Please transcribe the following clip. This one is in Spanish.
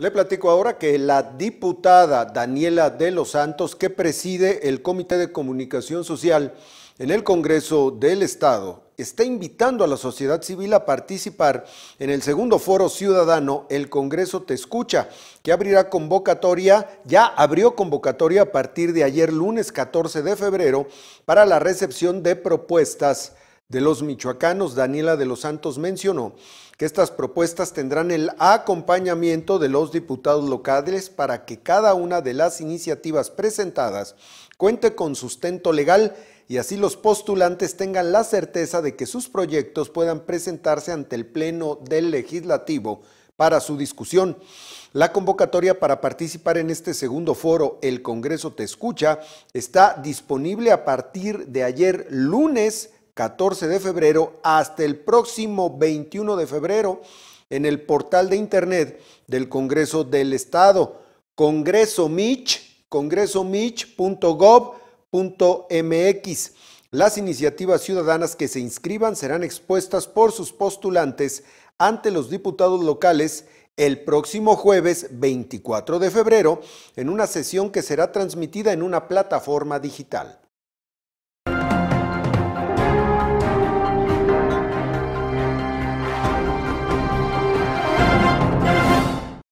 Le platico ahora que la diputada Daniela de los Santos, que preside el Comité de Comunicación Social en el Congreso del Estado, está invitando a la sociedad civil a participar en el segundo foro ciudadano El Congreso Te Escucha, que abrirá convocatoria, ya abrió convocatoria a partir de ayer lunes 14 de febrero para la recepción de propuestas de los michoacanos, Daniela de los Santos, mencionó que estas propuestas tendrán el acompañamiento de los diputados locales para que cada una de las iniciativas presentadas cuente con sustento legal y así los postulantes tengan la certeza de que sus proyectos puedan presentarse ante el Pleno del Legislativo para su discusión. La convocatoria para participar en este segundo foro, El Congreso Te Escucha, está disponible a partir de ayer lunes 14 de febrero hasta el próximo 21 de febrero en el portal de internet del Congreso del Estado, congresomich.gov.mx. Las iniciativas ciudadanas que se inscriban serán expuestas por sus postulantes ante los diputados locales el próximo jueves 24 de febrero en una sesión que será transmitida en una plataforma digital.